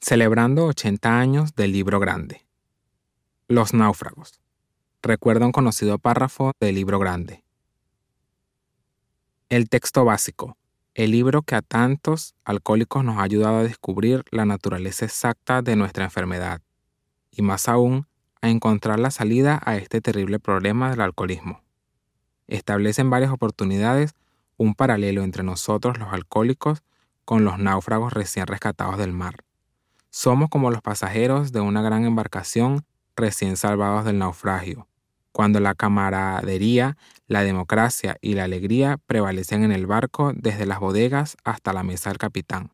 celebrando 80 años del libro grande. Los náufragos. Recuerda un conocido párrafo del libro grande. El texto básico, el libro que a tantos alcohólicos nos ha ayudado a descubrir la naturaleza exacta de nuestra enfermedad, y más aún, a encontrar la salida a este terrible problema del alcoholismo. Establece en varias oportunidades un paralelo entre nosotros los alcohólicos con los náufragos recién rescatados del mar. Somos como los pasajeros de una gran embarcación recién salvados del naufragio, cuando la camaradería, la democracia y la alegría prevalecen en el barco desde las bodegas hasta la mesa del capitán.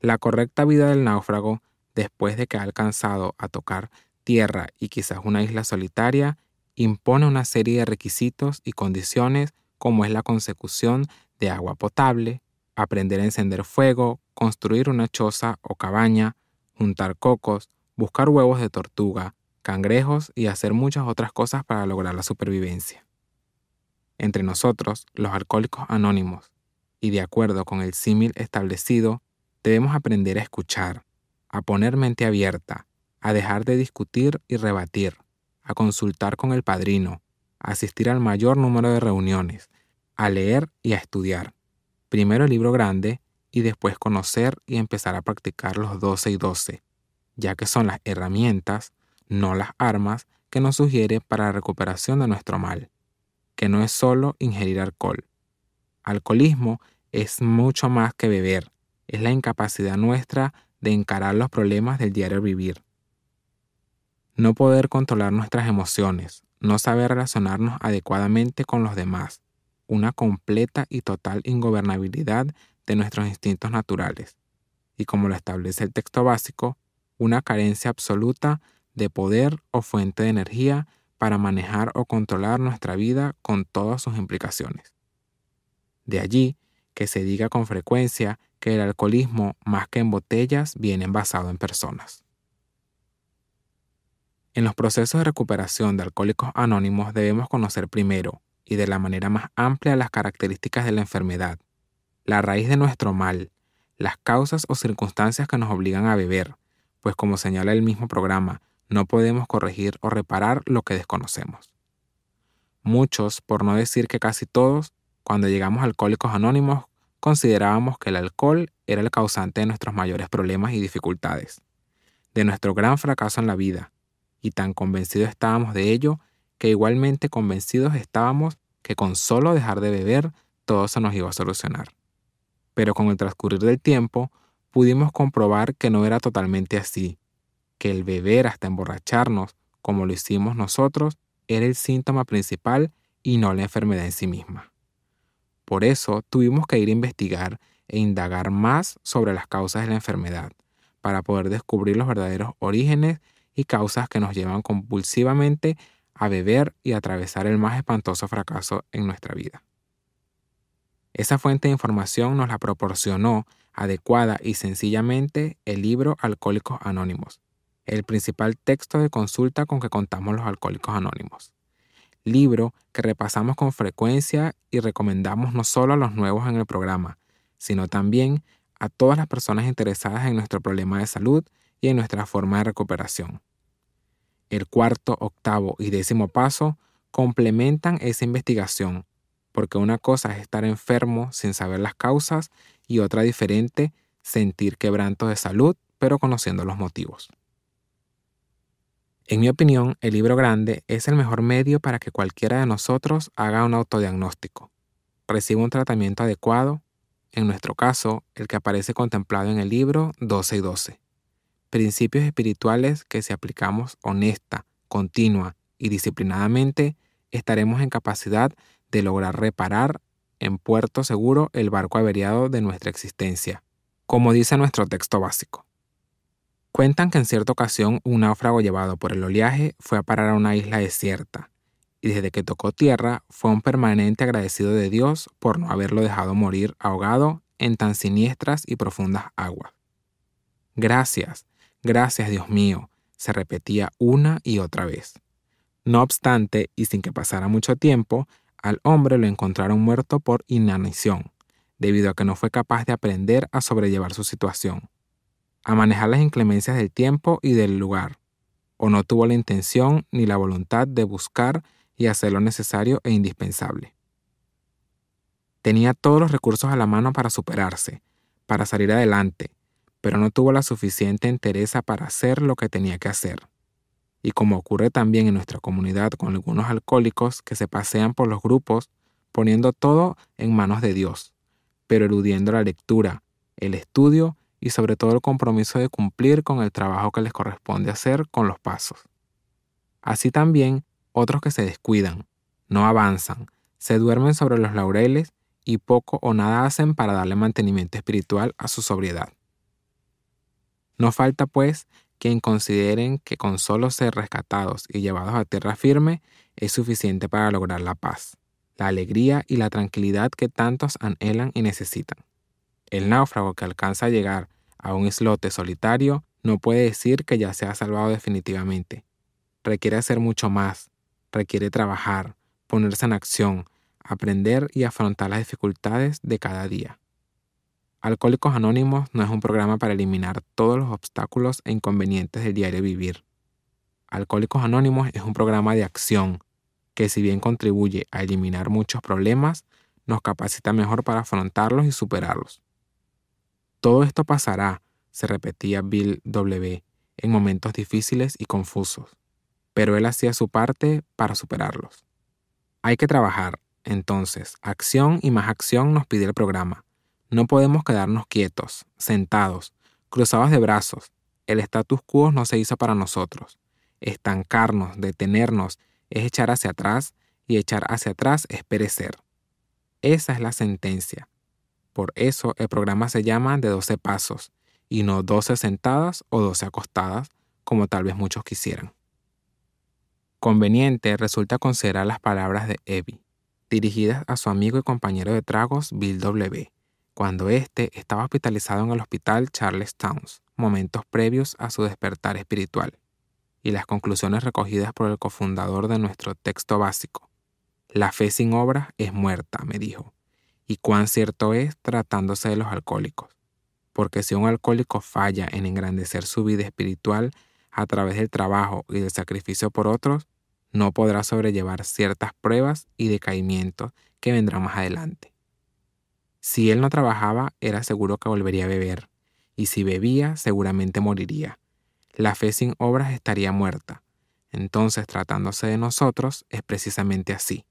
La correcta vida del náufrago, después de que ha alcanzado a tocar tierra y quizás una isla solitaria, impone una serie de requisitos y condiciones como es la consecución de agua potable, aprender a encender fuego, construir una choza o cabaña, juntar cocos, buscar huevos de tortuga, cangrejos y hacer muchas otras cosas para lograr la supervivencia. Entre nosotros, los alcohólicos anónimos, y de acuerdo con el símil establecido, debemos aprender a escuchar, a poner mente abierta, a dejar de discutir y rebatir, a consultar con el padrino, a asistir al mayor número de reuniones, a leer y a estudiar, primero el libro grande y después conocer y empezar a practicar los 12 y 12, ya que son las herramientas, no las armas, que nos sugiere para la recuperación de nuestro mal, que no es solo ingerir alcohol. Alcoholismo es mucho más que beber, es la incapacidad nuestra de encarar los problemas del diario vivir. No poder controlar nuestras emociones, no saber relacionarnos adecuadamente con los demás, una completa y total ingobernabilidad de nuestros instintos naturales, y como lo establece el texto básico, una carencia absoluta de poder o fuente de energía para manejar o controlar nuestra vida con todas sus implicaciones. De allí que se diga con frecuencia que el alcoholismo, más que en botellas, viene basado en personas. En los procesos de recuperación de alcohólicos anónimos debemos conocer primero y de la manera más amplia las características de la enfermedad, la raíz de nuestro mal, las causas o circunstancias que nos obligan a beber, pues como señala el mismo programa, no podemos corregir o reparar lo que desconocemos. Muchos, por no decir que casi todos, cuando llegamos a Alcohólicos Anónimos, considerábamos que el alcohol era el causante de nuestros mayores problemas y dificultades, de nuestro gran fracaso en la vida, y tan convencidos estábamos de ello que igualmente convencidos estábamos que con solo dejar de beber todo se nos iba a solucionar. Pero con el transcurrir del tiempo pudimos comprobar que no era totalmente así, que el beber hasta emborracharnos, como lo hicimos nosotros, era el síntoma principal y no la enfermedad en sí misma. Por eso tuvimos que ir a investigar e indagar más sobre las causas de la enfermedad, para poder descubrir los verdaderos orígenes y causas que nos llevan compulsivamente a beber y atravesar el más espantoso fracaso en nuestra vida. Esa fuente de información nos la proporcionó adecuada y sencillamente el libro Alcohólicos Anónimos, el principal texto de consulta con que contamos los alcohólicos anónimos. Libro que repasamos con frecuencia y recomendamos no solo a los nuevos en el programa, sino también a todas las personas interesadas en nuestro problema de salud y en nuestra forma de recuperación. El cuarto, octavo y décimo paso complementan esa investigación, porque una cosa es estar enfermo sin saber las causas y otra diferente, sentir quebrantos de salud pero conociendo los motivos. En mi opinión, el libro grande es el mejor medio para que cualquiera de nosotros haga un autodiagnóstico, reciba un tratamiento adecuado, en nuestro caso, el que aparece contemplado en el libro 12 y 12 principios espirituales que si aplicamos honesta, continua y disciplinadamente, estaremos en capacidad de lograr reparar en puerto seguro el barco averiado de nuestra existencia, como dice nuestro texto básico. Cuentan que en cierta ocasión un náufrago llevado por el oleaje fue a parar a una isla desierta, y desde que tocó tierra fue un permanente agradecido de Dios por no haberlo dejado morir ahogado en tan siniestras y profundas aguas. Gracias, Gracias Dios mío, se repetía una y otra vez. No obstante, y sin que pasara mucho tiempo, al hombre lo encontraron muerto por inanición, debido a que no fue capaz de aprender a sobrellevar su situación, a manejar las inclemencias del tiempo y del lugar, o no tuvo la intención ni la voluntad de buscar y hacer lo necesario e indispensable. Tenía todos los recursos a la mano para superarse, para salir adelante, pero no tuvo la suficiente entereza para hacer lo que tenía que hacer. Y como ocurre también en nuestra comunidad con algunos alcohólicos que se pasean por los grupos poniendo todo en manos de Dios, pero eludiendo la lectura, el estudio y sobre todo el compromiso de cumplir con el trabajo que les corresponde hacer con los pasos. Así también otros que se descuidan, no avanzan, se duermen sobre los laureles y poco o nada hacen para darle mantenimiento espiritual a su sobriedad. No falta, pues, quien consideren que con solo ser rescatados y llevados a tierra firme es suficiente para lograr la paz, la alegría y la tranquilidad que tantos anhelan y necesitan. El náufrago que alcanza a llegar a un islote solitario no puede decir que ya se ha salvado definitivamente. Requiere hacer mucho más, requiere trabajar, ponerse en acción, aprender y afrontar las dificultades de cada día. Alcohólicos Anónimos no es un programa para eliminar todos los obstáculos e inconvenientes del diario vivir. Alcohólicos Anónimos es un programa de acción que si bien contribuye a eliminar muchos problemas, nos capacita mejor para afrontarlos y superarlos. Todo esto pasará, se repetía Bill W. en momentos difíciles y confusos, pero él hacía su parte para superarlos. Hay que trabajar, entonces, acción y más acción nos pide el programa. No podemos quedarnos quietos, sentados, cruzados de brazos. El status quo no se hizo para nosotros. Estancarnos, detenernos, es echar hacia atrás y echar hacia atrás es perecer. Esa es la sentencia. Por eso el programa se llama de 12 pasos y no 12 sentadas o 12 acostadas, como tal vez muchos quisieran. Conveniente resulta considerar las palabras de Evie, dirigidas a su amigo y compañero de tragos Bill W cuando éste estaba hospitalizado en el hospital Charles Towns, momentos previos a su despertar espiritual, y las conclusiones recogidas por el cofundador de nuestro texto básico. La fe sin obra es muerta, me dijo, y cuán cierto es tratándose de los alcohólicos, porque si un alcohólico falla en engrandecer su vida espiritual a través del trabajo y del sacrificio por otros, no podrá sobrellevar ciertas pruebas y decaimientos que vendrán más adelante. Si él no trabajaba, era seguro que volvería a beber, y si bebía, seguramente moriría. La fe sin obras estaría muerta. Entonces, tratándose de nosotros, es precisamente así.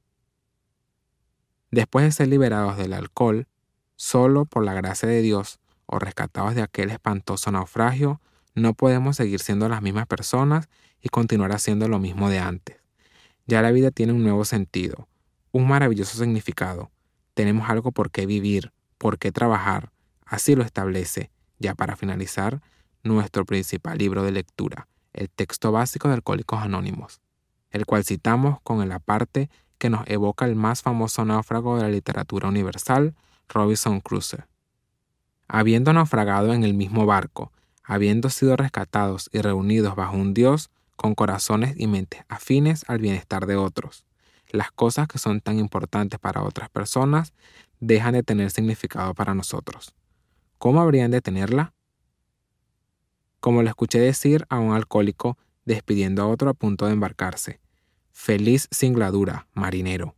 Después de ser liberados del alcohol, solo por la gracia de Dios, o rescatados de aquel espantoso naufragio, no podemos seguir siendo las mismas personas y continuar haciendo lo mismo de antes. Ya la vida tiene un nuevo sentido, un maravilloso significado, tenemos algo por qué vivir, por qué trabajar, así lo establece, ya para finalizar, nuestro principal libro de lectura, el texto básico de Alcohólicos Anónimos, el cual citamos con la parte que nos evoca el más famoso náufrago de la literatura universal, Robinson Crusoe. Habiendo naufragado en el mismo barco, habiendo sido rescatados y reunidos bajo un Dios con corazones y mentes afines al bienestar de otros, las cosas que son tan importantes para otras personas dejan de tener significado para nosotros. ¿Cómo habrían de tenerla? Como lo escuché decir a un alcohólico despidiendo a otro a punto de embarcarse. Feliz singladura, marinero.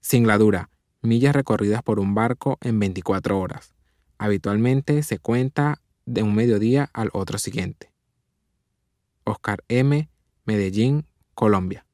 Singladura, millas recorridas por un barco en 24 horas. Habitualmente se cuenta de un mediodía al otro siguiente. Oscar M., Medellín, Colombia.